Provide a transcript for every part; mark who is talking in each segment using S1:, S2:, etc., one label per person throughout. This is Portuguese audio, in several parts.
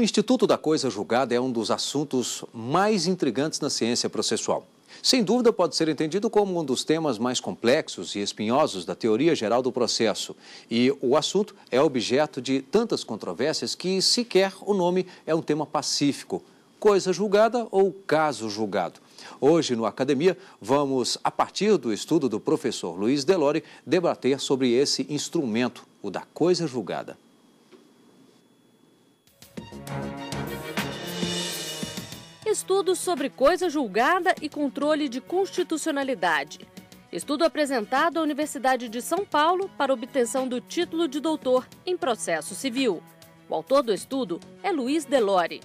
S1: O Instituto da Coisa Julgada é um dos assuntos mais intrigantes na ciência processual. Sem dúvida, pode ser entendido como um dos temas mais complexos e espinhosos da teoria geral do processo. E o assunto é objeto de tantas controvérsias que sequer o nome é um tema pacífico. Coisa julgada ou caso julgado. Hoje, no Academia, vamos, a partir do estudo do professor Luiz Delore, debater sobre esse instrumento, o da coisa julgada.
S2: Estudos sobre coisa julgada e controle de constitucionalidade. Estudo apresentado à Universidade de São Paulo para obtenção do título de doutor em processo civil. O autor do estudo é Luiz Delore.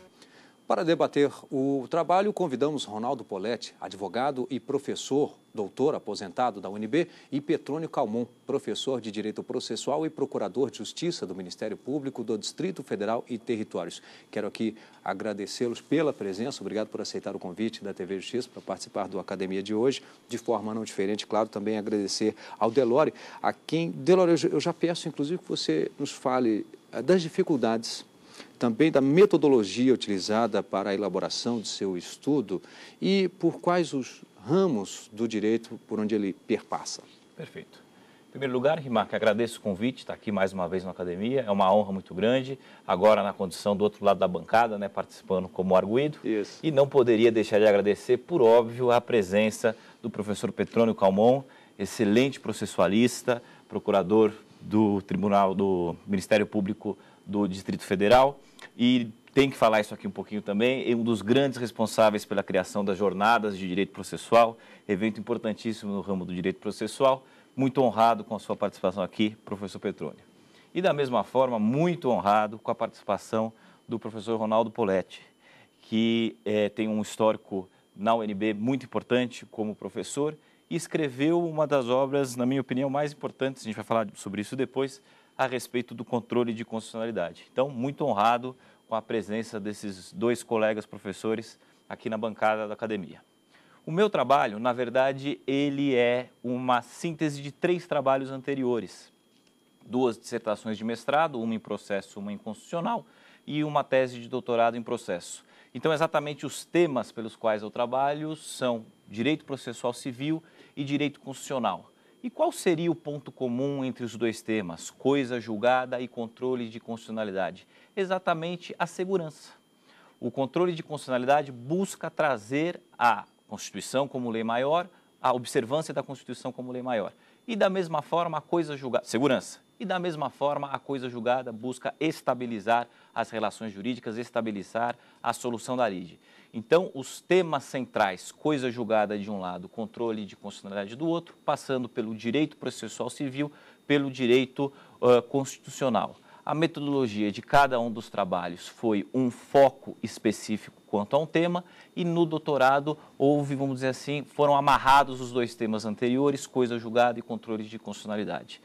S1: Para debater o trabalho, convidamos Ronaldo Poletti, advogado e professor, doutor aposentado da UNB, e Petrônio Calmon, professor de Direito Processual e procurador de Justiça do Ministério Público do Distrito Federal e Territórios. Quero aqui agradecê-los pela presença, obrigado por aceitar o convite da TV Justiça para participar do Academia de hoje, de forma não diferente, claro, também agradecer ao Delore, a quem... Delore, eu já peço, inclusive, que você nos fale eh, das dificuldades também da metodologia utilizada para a elaboração de seu estudo e por quais os ramos do direito por onde ele perpassa. Perfeito. Em primeiro lugar, que agradeço o convite,
S3: Está aqui mais uma vez na academia, é uma honra muito grande, agora na condição do outro lado da bancada, né, participando como arguido. Isso. E não poderia deixar de agradecer, por óbvio, a presença do professor Petrônio Calmon, excelente processualista, procurador do Tribunal do Ministério Público do Distrito Federal e tem que falar isso aqui um pouquinho também, é um dos grandes responsáveis pela criação das jornadas de direito processual, evento importantíssimo no ramo do direito processual. Muito honrado com a sua participação aqui, professor Petrônio. E da mesma forma, muito honrado com a participação do professor Ronaldo Poletti, que é, tem um histórico na UNB muito importante como professor e escreveu uma das obras, na minha opinião, mais importantes, a gente vai falar sobre isso depois, a respeito do controle de constitucionalidade. Então, muito honrado com a presença desses dois colegas professores aqui na bancada da academia. O meu trabalho, na verdade, ele é uma síntese de três trabalhos anteriores. Duas dissertações de mestrado, uma em processo, uma em constitucional, e uma tese de doutorado em processo. Então, exatamente os temas pelos quais eu trabalho são direito processual civil e direito constitucional. E qual seria o ponto comum entre os dois temas, coisa julgada e controle de constitucionalidade? Exatamente a segurança. O controle de constitucionalidade busca trazer a Constituição como lei maior, a observância da Constituição como lei maior. E da mesma forma, a coisa julgada, segurança. E da mesma forma, a coisa julgada busca estabilizar as relações jurídicas, estabilizar a solução da lide. Então, os temas centrais, coisa julgada de um lado, controle de constitucionalidade do outro, passando pelo direito processual civil, pelo direito uh, constitucional. A metodologia de cada um dos trabalhos foi um foco específico quanto a um tema, e no doutorado houve, vamos dizer assim, foram amarrados os dois temas anteriores, coisa julgada e controle de constitucionalidade.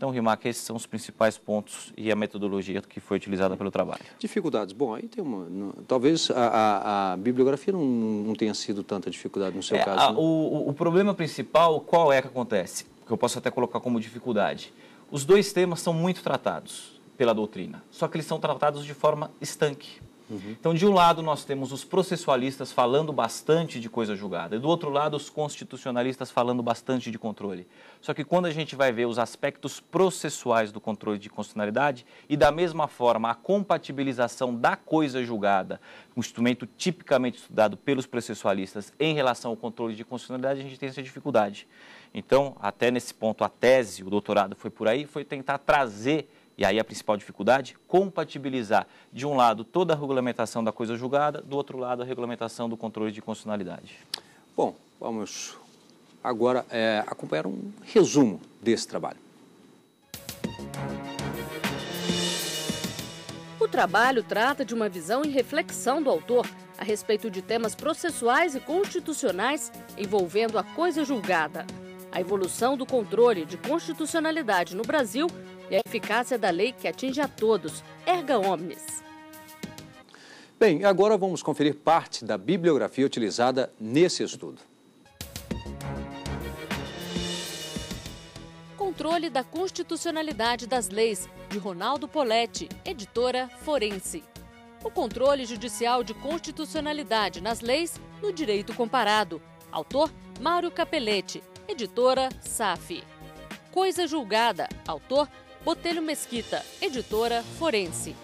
S3: Então, Rimac, esses são os
S1: principais pontos e a metodologia que foi utilizada pelo trabalho. Dificuldades. Bom, aí tem uma. Não, talvez a, a, a bibliografia não, não, tenha sido tanta dificuldade no seu é, caso. A, né? o, o
S3: problema principal, qual é que acontece? Que eu posso até colocar como dificuldade.
S1: Os dois temas
S3: são muito tratados pela doutrina, só que eles são tratados de forma estanque. Uhum. Então, de um lado, nós temos os processualistas falando bastante de coisa julgada, e do outro lado, os constitucionalistas falando bastante de controle. Só que quando a gente vai ver os aspectos processuais do controle de constitucionalidade e, da mesma forma, a compatibilização da coisa julgada, um instrumento tipicamente estudado pelos processualistas em relação ao controle de constitucionalidade, a gente tem essa dificuldade. Então, até nesse ponto, a tese, o doutorado foi por aí, foi tentar trazer e aí a principal dificuldade? Compatibilizar, de um lado, toda a regulamentação da coisa julgada, do outro lado, a regulamentação do controle de constitucionalidade. Bom, vamos
S1: agora é, acompanhar um resumo desse trabalho.
S2: O trabalho trata de uma visão e reflexão do autor a respeito de temas processuais e constitucionais envolvendo a coisa julgada. A evolução do controle de constitucionalidade no Brasil e a eficácia da lei que atinge a todos, erga omnes.
S1: Bem, agora vamos conferir parte da bibliografia utilizada nesse estudo.
S2: Controle da Constitucionalidade das Leis, de Ronaldo Poletti, editora Forense. O controle judicial de constitucionalidade nas leis no direito comparado. Autor Mário Capelletti, editora SAF. Coisa Julgada, autor Botelho Mesquita, editora Forense.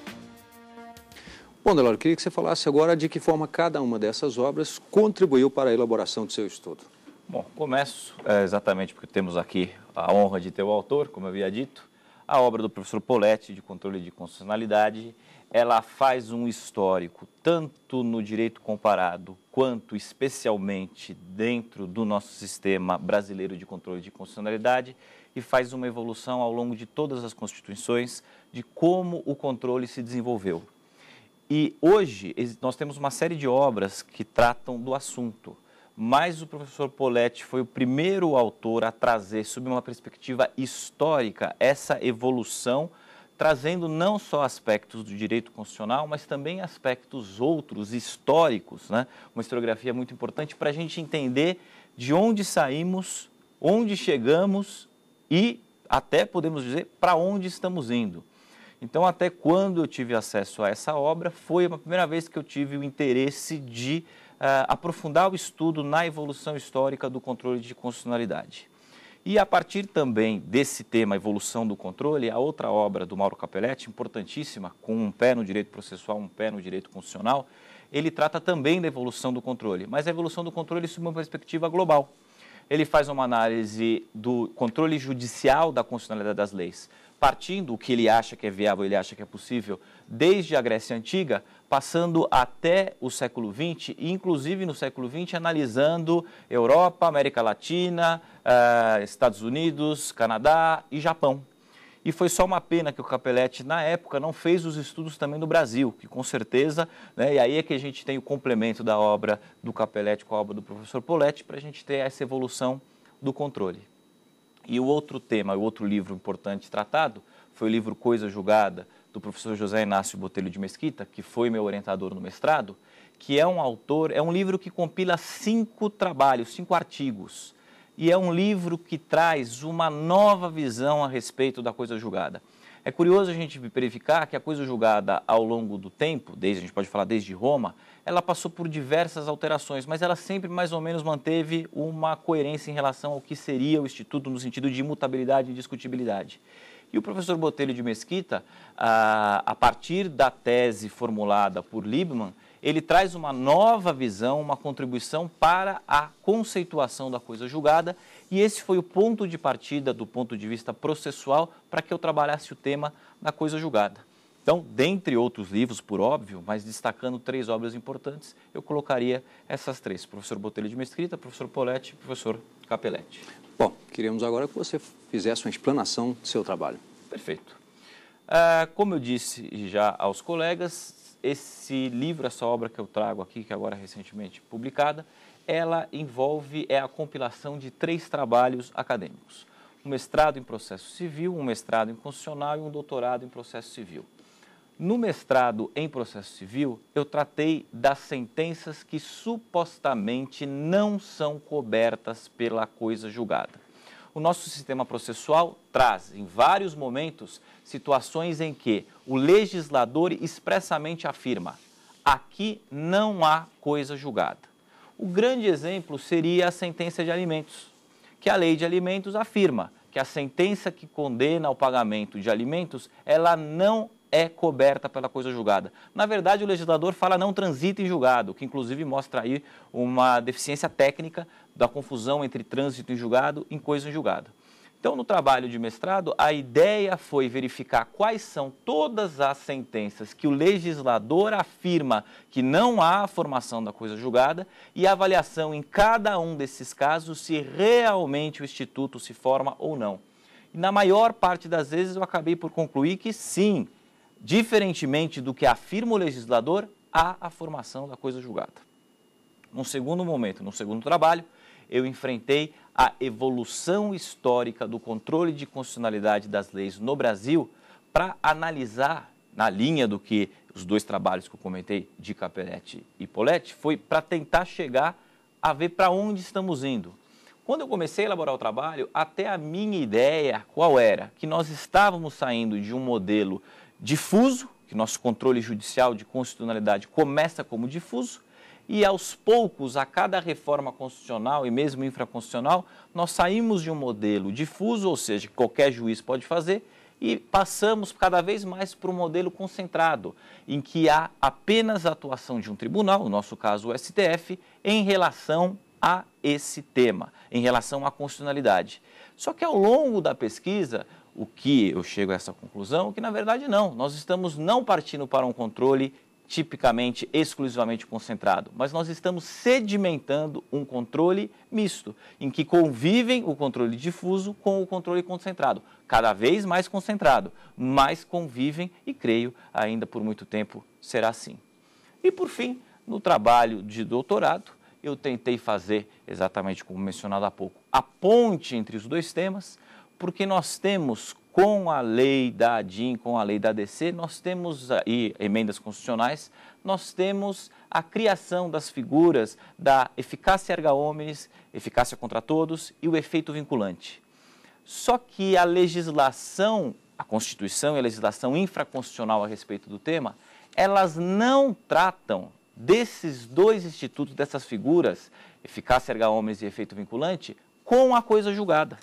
S1: Bom, Delor, queria que você falasse agora de que forma cada uma dessas obras contribuiu para a elaboração do seu estudo. Bom,
S3: começo é, exatamente porque temos aqui a honra de ter o autor, como eu havia dito, a obra do professor Poletti, de controle de constitucionalidade, ela faz um histórico, tanto no direito comparado, quanto especialmente dentro do nosso sistema brasileiro de controle de constitucionalidade, e faz uma evolução ao longo de todas as constituições de como o controle se desenvolveu. E hoje nós temos uma série de obras que tratam do assunto, mas o professor Poletti foi o primeiro autor a trazer, sob uma perspectiva histórica, essa evolução, trazendo não só aspectos do direito constitucional, mas também aspectos outros, históricos, né? uma historiografia muito importante para a gente entender de onde saímos, onde chegamos e até podemos dizer para onde estamos indo. Então, até quando eu tive acesso a essa obra, foi a primeira vez que eu tive o interesse de uh, aprofundar o estudo na evolução histórica do controle de constitucionalidade. E a partir também desse tema, evolução do controle, a outra obra do Mauro Capelletti, importantíssima, com um pé no direito processual, um pé no direito constitucional, ele trata também da evolução do controle, mas a evolução do controle sob uma perspectiva global ele faz uma análise do controle judicial da constitucionalidade das leis, partindo o que ele acha que é viável, ele acha que é possível, desde a Grécia Antiga, passando até o século XX, e inclusive no século XX analisando Europa, América Latina, eh, Estados Unidos, Canadá e Japão. E foi só uma pena que o Capelete, na época, não fez os estudos também no Brasil, que com certeza, né, e aí é que a gente tem o complemento da obra do Capelete com a obra do professor Poletti, para a gente ter essa evolução do controle. E o outro tema, o outro livro importante tratado, foi o livro Coisa Julgada, do professor José Inácio Botelho de Mesquita, que foi meu orientador no mestrado, que é um autor, é um livro que compila cinco trabalhos, cinco artigos e é um livro que traz uma nova visão a respeito da coisa julgada. É curioso a gente verificar que a coisa julgada ao longo do tempo, desde a gente pode falar desde Roma, ela passou por diversas alterações, mas ela sempre mais ou menos manteve uma coerência em relação ao que seria o instituto no sentido de imutabilidade e discutibilidade. E o professor Botelho de Mesquita, a partir da tese formulada por Liebman, ele traz uma nova visão, uma contribuição para a conceituação da coisa julgada, e esse foi o ponto de partida do ponto de vista processual para que eu trabalhasse o tema da coisa julgada. Então, dentre outros livros, por óbvio, mas destacando três obras importantes, eu colocaria essas três: professor Botelho de Mesquita, professor Poletti e professor
S1: Capelletti. Bom, queríamos agora que você fizesse uma explanação do seu trabalho. Perfeito. Ah, como eu disse já aos colegas, esse livro, essa obra
S3: que eu trago aqui, que é agora é recentemente publicada, ela envolve é a compilação de três trabalhos acadêmicos: um mestrado em processo civil, um mestrado em constitucional e um doutorado em processo civil. No mestrado em processo civil, eu tratei das sentenças que supostamente não são cobertas pela coisa julgada. O nosso sistema processual traz, em vários momentos, situações em que o legislador expressamente afirma: aqui não há coisa julgada. O grande exemplo seria a sentença de alimentos, que a lei de alimentos afirma que a sentença que condena ao pagamento de alimentos, ela não é coberta pela coisa julgada. Na verdade, o legislador fala não transita em julgado, que inclusive mostra aí uma deficiência técnica da confusão entre trânsito e julgado em coisa em julgado. Então, no trabalho de mestrado, a ideia foi verificar quais são todas as sentenças que o legislador afirma que não há formação da coisa julgada e a avaliação em cada um desses casos se realmente o instituto se forma ou não. E na maior parte das vezes eu acabei por concluir que sim, diferentemente do que afirma o legislador, há a formação da coisa julgada. Num segundo momento, num segundo trabalho, eu enfrentei a evolução histórica do controle de constitucionalidade das leis no Brasil para analisar, na linha do que os dois trabalhos que eu comentei, de Capelletti e Poletti, foi para tentar chegar a ver para onde estamos indo. Quando eu comecei a elaborar o trabalho, até a minha ideia qual era? Que nós estávamos saindo de um modelo difuso, que nosso controle judicial de constitucionalidade começa como difuso, e aos poucos, a cada reforma constitucional e mesmo infraconstitucional, nós saímos de um modelo difuso, ou seja, que qualquer juiz pode fazer, e passamos cada vez mais para um modelo concentrado, em que há apenas a atuação de um tribunal, no nosso caso o STF, em relação a esse tema, em relação à constitucionalidade. Só que ao longo da pesquisa, o que eu chego a essa conclusão, é que na verdade não, nós estamos não partindo para um controle tipicamente, exclusivamente concentrado, mas nós estamos sedimentando um controle misto, em que convivem o controle difuso com o controle concentrado, cada vez mais concentrado, mas convivem e creio ainda por muito tempo será assim. E por fim, no trabalho de doutorado, eu tentei fazer, exatamente como mencionado há pouco, a ponte entre os dois temas, porque nós temos com a lei da ADIM, com a lei da ADC, nós temos, e emendas constitucionais, nós temos a criação das figuras da eficácia erga omnes, eficácia contra todos e o efeito vinculante. Só que a legislação, a Constituição e a legislação infraconstitucional a respeito do tema, elas não tratam desses dois institutos, dessas figuras, eficácia erga omnes e efeito vinculante, com a coisa julgada.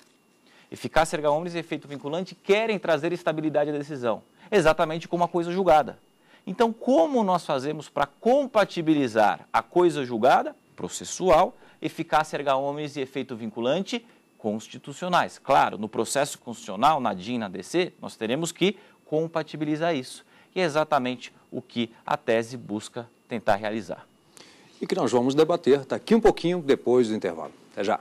S3: Eficácia erga omnes e efeito vinculante querem trazer estabilidade à decisão, exatamente como a coisa julgada. Então, como nós fazemos para compatibilizar a coisa julgada, processual, eficácia erga omnes e efeito vinculante constitucionais? Claro, no processo constitucional, na DIN, na DC, nós teremos que compatibilizar isso. E é exatamente o que a tese busca tentar realizar.
S1: E que nós vamos debater daqui um pouquinho depois do intervalo. Até já.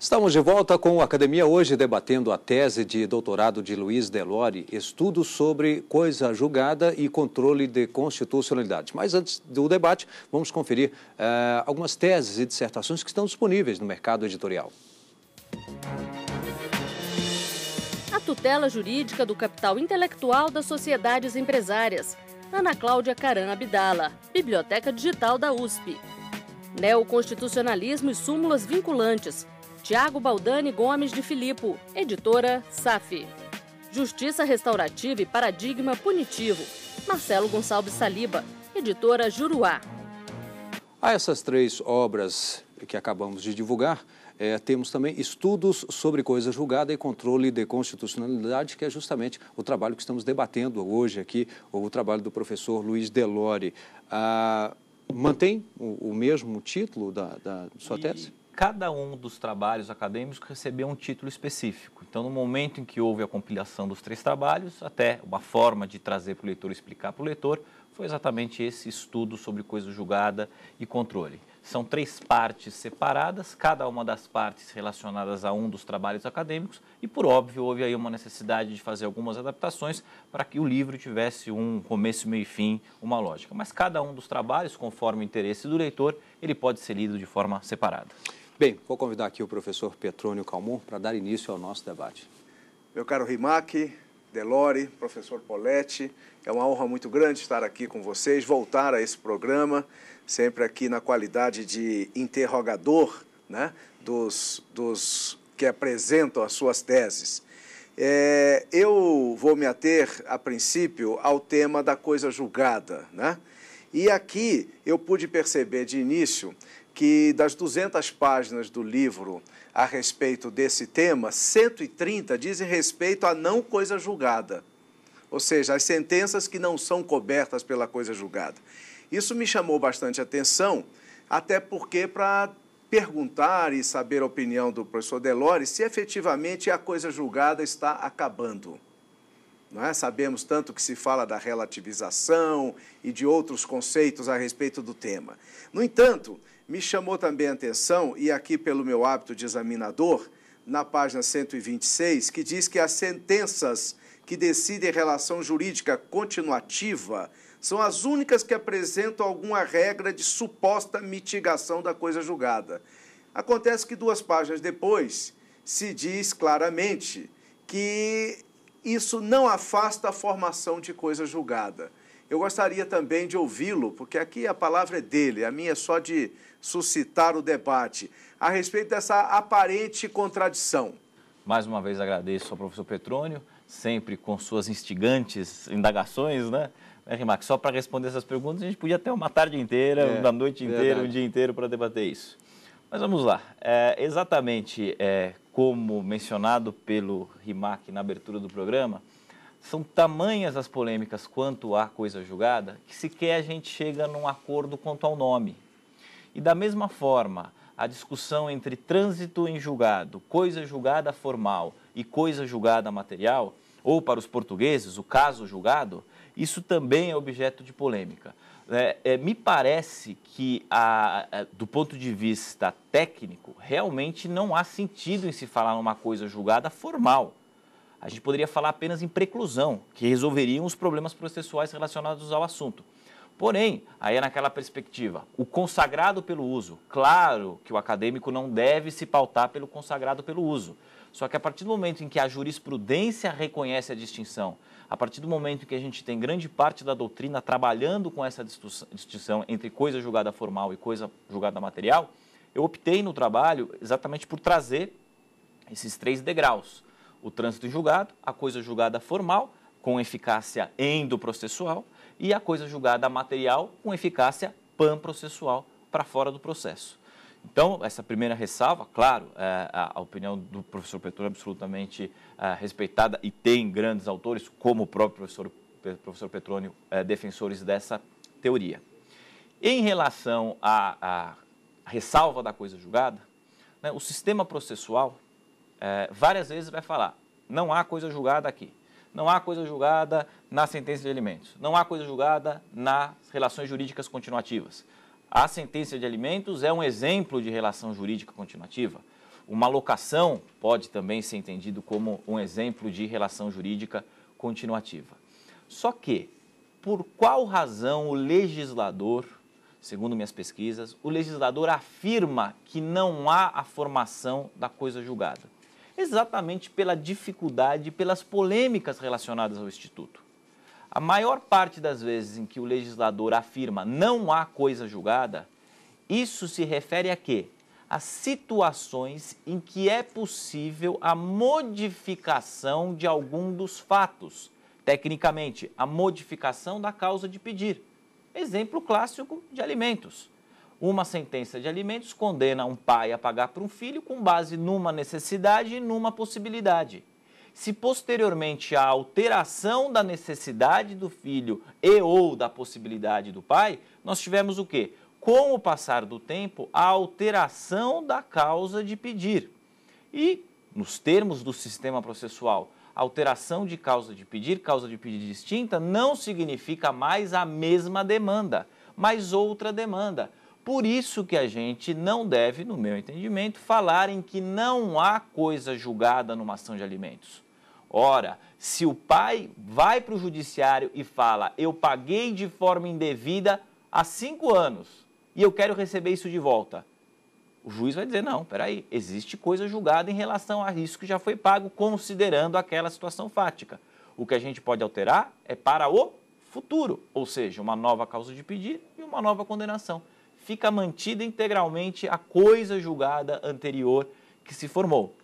S1: Estamos de volta com a Academia hoje debatendo a tese de doutorado de Luiz Delore, estudo sobre coisa julgada e controle de constitucionalidade. Mas antes do debate, vamos conferir uh, algumas teses e dissertações que estão disponíveis no mercado editorial.
S2: A tutela jurídica do capital intelectual das sociedades empresárias. Ana Cláudia Caran Abdala, Biblioteca Digital da USP. Neoconstitucionalismo e súmulas vinculantes Tiago Baldani Gomes de Filippo, editora SAF. Justiça Restaurativa e Paradigma Punitivo, Marcelo Gonçalves Saliba, editora Juruá. A
S1: essas três obras que acabamos de divulgar, é, temos também estudos sobre coisa julgada e controle de constitucionalidade, que é justamente o trabalho que estamos debatendo hoje aqui, o trabalho do professor Luiz Delore. Ah, mantém o, o, mesmo título da, da sua e, tese?
S3: cada um dos trabalhos
S1: acadêmicos recebeu um título
S3: específico. Então, no momento em que houve a compilação dos três trabalhos, até uma forma de trazer para o leitor, explicar para o leitor, foi exatamente esse estudo sobre coisa julgada e controle. São três partes separadas, cada uma das partes relacionadas a um dos trabalhos acadêmicos, e por óbvio houve aí uma necessidade de fazer algumas adaptações para que o livro tivesse um começo, meio e fim, uma lógica. Mas cada um dos trabalhos, conforme o interesse do leitor,
S1: ele pode ser lido de forma separada. Bem, vou convidar aqui o professor Petrônio Calmon para dar
S4: início ao nosso debate. Meu caro Rimac, Delore, professor Poletti, é uma honra muito grande estar aqui com vocês, voltar a esse programa, sempre aqui na qualidade de interrogador né, dos, dos que apresentam as suas teses. É, eu vou me ater, a princípio, ao tema da coisa julgada. Né? E aqui eu pude perceber de início que das 200 páginas do livro a respeito desse tema, 130 dizem respeito à não coisa julgada, ou seja, as sentenças que não são cobertas pela coisa julgada. Isso me chamou bastante atenção, até porque para perguntar e saber a opinião do professor Delores se efetivamente a coisa julgada está acabando. É? Sabemos tanto que se fala da relativização e de outros conceitos a respeito do tema. No entanto, me chamou também a atenção, e aqui pelo meu hábito de examinador, na página 126, que diz que as sentenças que decidem relação jurídica continuativa são as únicas que apresentam alguma regra de suposta mitigação da coisa julgada. Acontece que duas páginas depois se diz claramente que isso não afasta a formação de coisa julgada. Eu gostaria também de ouvi-lo, porque aqui a palavra é dele, a minha é só de suscitar o debate, a respeito dessa aparente contradição.
S3: Mais uma vez agradeço ao professor Petrônio, sempre com suas instigantes indagações, né? Rimac, só para responder essas perguntas, a gente podia ter uma tarde inteira, é, uma noite inteira, um dia inteiro para debater isso. Mas vamos lá. É, exatamente é, como mencionado pelo Rimac na abertura do programa, são tamanhas as polêmicas quanto à coisa julgada que sequer a gente chega num acordo quanto ao nome. E da mesma forma, a discussão entre trânsito em julgado, coisa julgada formal e coisa julgada material, ou para os portugueses, o caso julgado, isso também é objeto de polêmica. É, é, me parece que, a, a, do ponto de vista técnico, realmente não há sentido em se falar numa coisa julgada formal a gente poderia falar apenas em preclusão, que resolveriam os problemas processuais relacionados ao assunto. Porém, aí é naquela perspectiva, o consagrado pelo uso. Claro que o acadêmico não deve se pautar pelo consagrado pelo uso. Só que a partir do momento em que a jurisprudência reconhece a distinção, a partir do momento em que a gente tem grande parte da doutrina trabalhando com essa distinção entre coisa julgada formal e coisa julgada material, eu optei no trabalho exatamente por trazer esses três degraus o trânsito em julgado, a coisa julgada formal, com eficácia endoprocessual, e a coisa julgada material, com eficácia panprocessual, para fora do processo. Então, essa primeira ressalva, claro, é, a, opinião do professor Petro é absolutamente é, respeitada e tem grandes autores, como o próprio professor, professor Petrônio, é, defensores dessa teoria. Em relação à, à ressalva da coisa julgada, né, o sistema processual é, várias vezes vai falar: não há coisa julgada aqui. Não há coisa julgada na sentença de alimentos. Não há coisa julgada nas relações jurídicas continuativas. A sentença de alimentos é um exemplo de relação jurídica continuativa. Uma locação pode também ser entendido como um exemplo de relação jurídica continuativa. Só que, por qual razão o legislador, segundo minhas pesquisas, o legislador afirma que não há a formação da coisa julgada? exatamente pela dificuldade e pelas polêmicas relacionadas ao Instituto. A maior parte das vezes em que o legislador afirma não há coisa julgada, isso se refere a quê? A situações em que é possível a modificação de algum dos fatos, tecnicamente, a modificação da causa de pedir. Exemplo clássico de alimentos. Uma sentença de alimentos condena um pai a pagar para um filho com base numa necessidade e numa possibilidade. Se posteriormente há alteração da necessidade do filho e ou da possibilidade do pai, nós tivemos o quê? Com o passar do tempo, a alteração da causa de pedir. E, nos termos do sistema processual, alteração de causa de pedir, causa de pedir distinta, não significa mais a mesma demanda, mas outra demanda. Por isso que a gente não deve, no meu entendimento, falar em que não há coisa julgada numa ação de alimentos. Ora, se o pai vai para o judiciário e fala, eu paguei de forma indevida há cinco anos e eu quero receber isso de volta, o juiz vai dizer, não, peraí, existe coisa julgada em relação a isso que já foi pago, considerando aquela situação fática. O que a gente pode alterar é para o futuro, ou seja, uma nova causa de pedir e uma nova condenação fica mantida integralmente a coisa julgada anterior que se formou.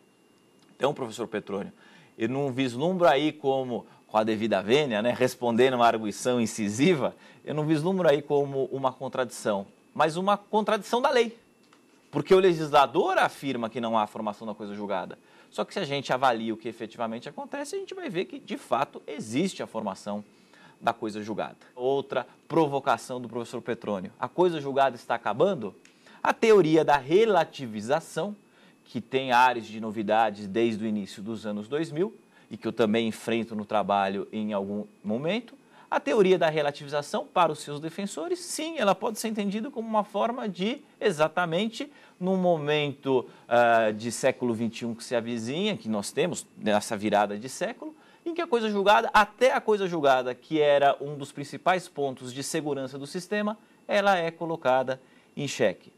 S3: Então, professor Petrônio, eu não vislumbro aí como, com a devida vênia, né, respondendo uma arguição incisiva, eu não vislumbro aí como uma contradição, mas uma contradição da lei. Porque o legislador afirma que não há formação da coisa julgada. Só que se a gente avalia o que efetivamente acontece, a gente vai ver que, de fato, existe a formação da coisa julgada. Outra provocação do professor Petrônio: a coisa julgada está acabando? A teoria da relativização, que tem áreas de novidades desde o início dos anos 2000 e que eu também enfrento no trabalho em algum momento, a teoria da relativização, para os seus defensores, sim, ela pode ser entendida como uma forma de, exatamente, num momento uh, de século XXI que se avizinha, que nós temos, nessa virada de século, em que a coisa julgada, até a coisa julgada, que era um dos principais pontos de segurança do sistema, ela é colocada em xeque.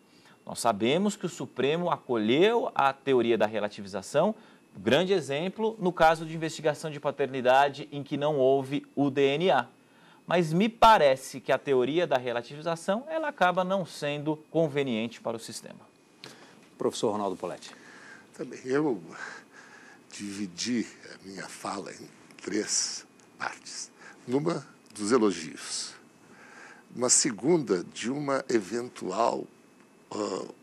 S3: Nós sabemos que o Supremo acolheu a teoria da relativização, grande exemplo no caso de investigação de paternidade em que não houve o DNA. Mas me parece que a teoria da relativização ela acaba não sendo conveniente para o sistema.
S1: Professor Ronaldo Poletti.
S5: Também eu dividir a minha fala em três partes. Numa, dos elogios. Uma segunda, de uma eventual uh,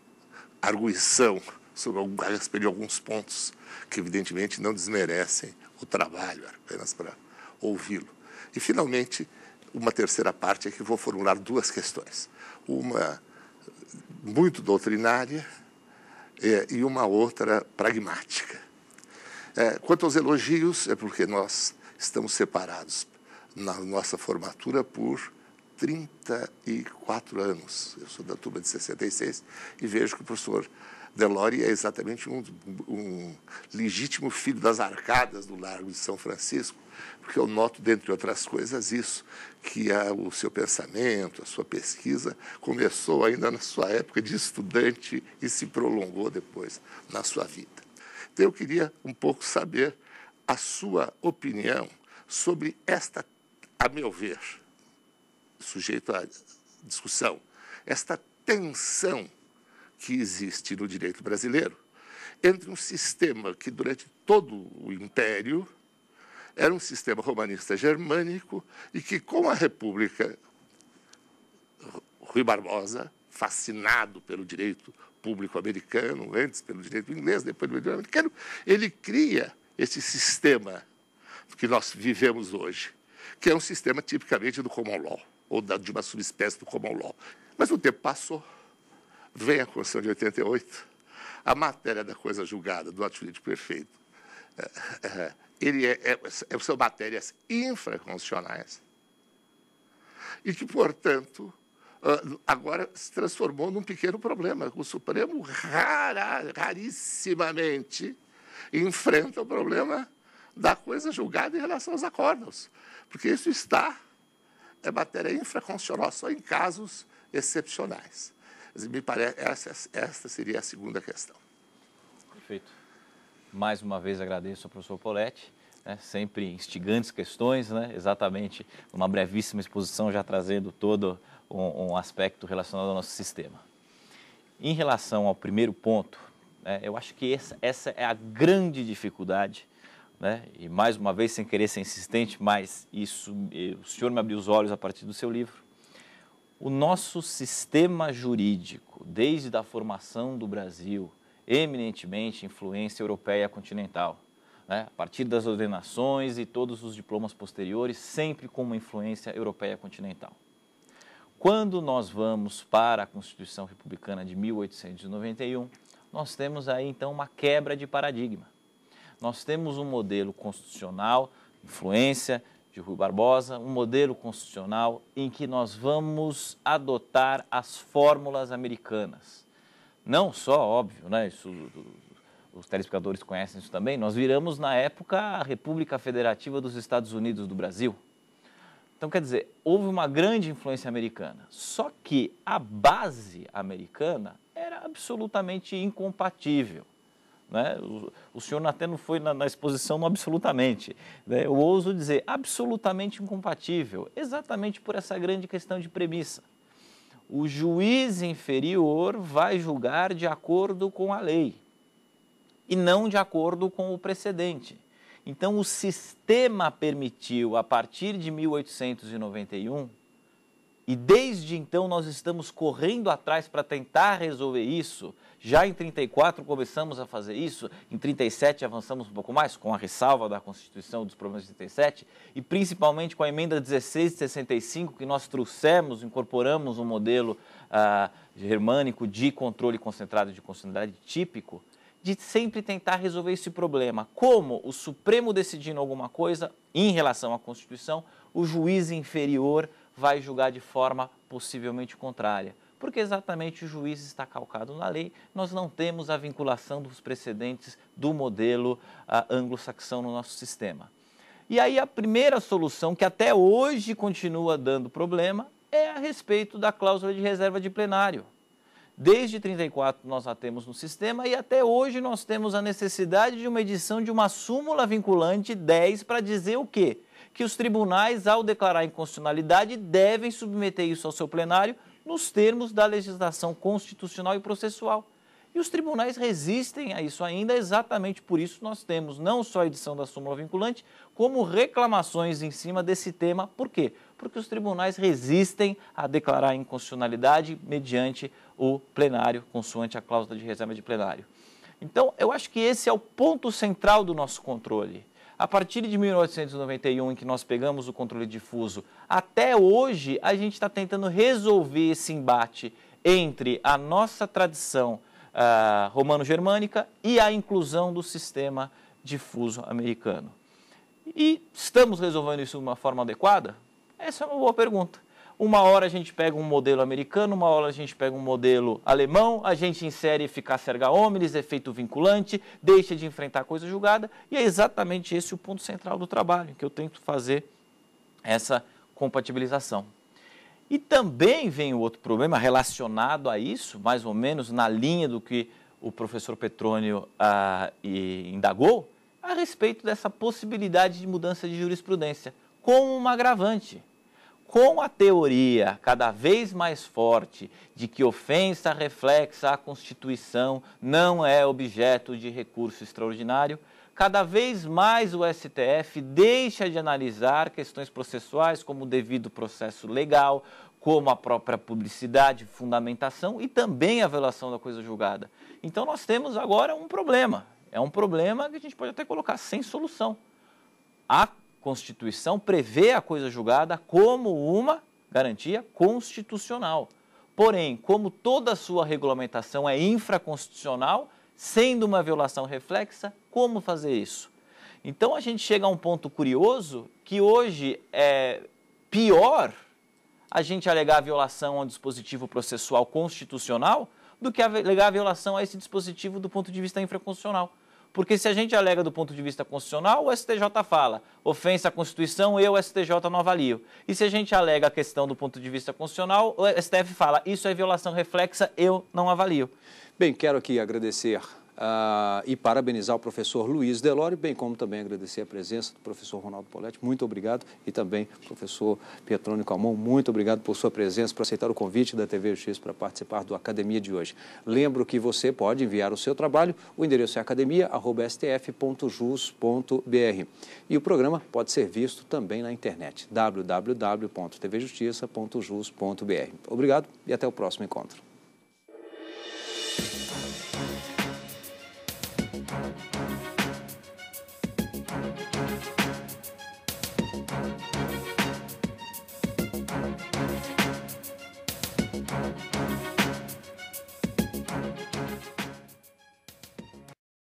S5: arguição sobre algum, a respeito de alguns pontos que, evidentemente, não desmerecem o trabalho, apenas para ouvi-lo. E, finalmente, uma terceira parte é que vou formular duas questões. Uma muito doutrinária eh, e uma outra pragmática. É, quanto aos elogios, é porque nós estamos separados na nossa formatura por 34 anos. Eu sou da turma de 66 e vejo que o professor Delori é exatamente um, um, legítimo filho das arcadas do Largo de São Francisco, porque eu noto, dentre outras coisas, isso, que a, o seu pensamento, a sua pesquisa, começou ainda na sua época de estudante e se prolongou depois na sua vida. Então, eu queria um pouco saber a sua opinião sobre esta, a meu ver, sujeito à discussão, esta tensão que existe no direito brasileiro entre um sistema que, durante todo o Império, era um sistema romanista germânico e que, com a República, Rui Barbosa, fascinado pelo direito público americano, antes pelo direito inglês, depois pelo direito americano, ele cria esse sistema que nós vivemos hoje, que é um sistema tipicamente do common law, ou de uma subespécie do common law. Mas o tempo passou, vem a Constituição de 88, a matéria da coisa julgada, do ato jurídico perfeito, eh, eh, ele é, é, é, são matérias infraconstitucionais. E que, portanto, ah, agora se transformou num pequeno problema. O Supremo rara, rarissimamente enfrenta o problema da coisa julgada em relação aos acordos, porque isso está é matéria infraconstitucional só em casos excepcionais. Me parece essa, esta seria a segunda questão.
S3: Perfeito. Mais uma vez agradeço ao professor Poletti. Né, sempre instigantes questões, né, exatamente uma brevíssima exposição já trazendo todo um, um aspecto relacionado ao nosso sistema. Em relação ao primeiro ponto, né, eu acho que essa, essa é a grande dificuldade né? E mais uma vez, sem querer ser insistente, mas isso, o senhor me abriu os olhos a partir do seu livro. O nosso sistema jurídico, desde a formação do Brasil, eminentemente influência europeia continental, né? a partir das ordenações e todos os diplomas posteriores, sempre com uma influência europeia continental. Quando nós vamos para a Constituição Republicana de 1891, nós temos aí então uma quebra de paradigma. Nós temos um modelo constitucional, influência de Rui Barbosa, um modelo constitucional em que nós vamos adotar as fórmulas americanas. Não só, óbvio, né, isso, os telespectadores conhecem isso também, nós viramos na época a República Federativa dos Estados Unidos do Brasil. Então, quer dizer, houve uma grande influência americana. Só que a base americana era absolutamente incompatível. Né? O, o senhor até não foi na, na exposição no absolutamente. Né? Eu ouso dizer absolutamente incompatível, exatamente por essa grande questão de premissa. O juiz inferior vai julgar de acordo com a lei e não de acordo com o precedente. Então, o sistema permitiu, a partir de 1891, e desde então nós estamos correndo atrás para tentar resolver isso. Já em 34 começamos a fazer isso, em 37 avançamos um pouco mais, com a ressalva da Constituição dos problemas de 37, e principalmente com a emenda 16 de 65, que nós trouxemos, incorporamos um modelo ah, germânico de controle concentrado de constitucionalidade típico de sempre tentar resolver esse problema. Como o Supremo decidindo alguma coisa em relação à Constituição, o juiz inferior vai julgar de forma possivelmente contrária. Porque exatamente o juiz está calcado na lei, nós não temos a vinculação dos precedentes do modelo uh, anglo-saxão no nosso sistema. E aí a primeira solução, que até hoje continua dando problema, é a respeito da cláusula de reserva de plenário. Desde 34 nós a temos no sistema e até hoje nós temos a necessidade de uma edição de uma súmula vinculante 10 para dizer o quê? Que os tribunais, ao declarar inconstitucionalidade, devem submeter isso ao seu plenário nos termos da legislação constitucional e processual. E os tribunais resistem a isso ainda, exatamente por isso nós temos não só a edição da súmula vinculante, como reclamações em cima desse tema. Por quê? porque os tribunais resistem a declarar a inconstitucionalidade mediante o plenário, consoante a cláusula de reserva de plenário. Então, eu acho que esse é o ponto central do nosso controle. A partir de 1991, em que nós pegamos o controle difuso, até hoje a gente está tentando resolver esse embate entre a nossa tradição uh, romano-germânica e a inclusão do sistema difuso americano. E estamos resolvendo isso de uma forma adequada? Essa é uma boa pergunta. Uma hora a gente pega um modelo americano, uma hora a gente pega um modelo alemão, a gente insere eficácia erga omnes, efeito vinculante, deixa de enfrentar coisa julgada, e é exatamente esse o ponto central do trabalho, que eu tento fazer essa compatibilização. E também vem o outro problema relacionado a isso, mais ou menos na linha do que o professor Petrônio ah, indagou, a respeito dessa possibilidade de mudança de jurisprudência, com um agravante com a teoria cada vez mais forte de que ofensa reflexa à Constituição não é objeto de recurso extraordinário, cada vez mais o STF deixa de analisar questões processuais como o devido processo legal, como a própria publicidade, fundamentação e também a violação da coisa julgada. Então nós temos agora um problema. É um problema que a gente pode até colocar sem solução. A Constituição prevê a coisa julgada como uma garantia constitucional. Porém, como toda a sua regulamentação é infraconstitucional, sendo uma violação reflexa, como fazer isso? Então a gente chega a um ponto curioso que hoje é pior a gente alegar a violação a um dispositivo processual constitucional do que alegar a violação a esse dispositivo do ponto de vista infraconstitucional. Porque se a gente alega do ponto de vista constitucional, o STJ fala, ofensa à Constituição, eu, STJ, não avalio. E se a gente alega a questão do ponto de vista constitucional, o STF fala, isso é violação reflexa, eu não avalio.
S1: Bem, quero aqui agradecer Uh, e parabenizar o professor Luiz Delório, bem como também agradecer a presença do professor Ronaldo Poletti, muito obrigado, e também professor Petrônio Calmon, muito obrigado por sua presença, por aceitar o convite da TV Justiça para participar do Academia de hoje. Lembro que você pode enviar o seu trabalho, o endereço é academia.stf.jus.br. E o programa pode ser visto também na internet, www.tvjustiça.jus.br. Obrigado e até o próximo encontro.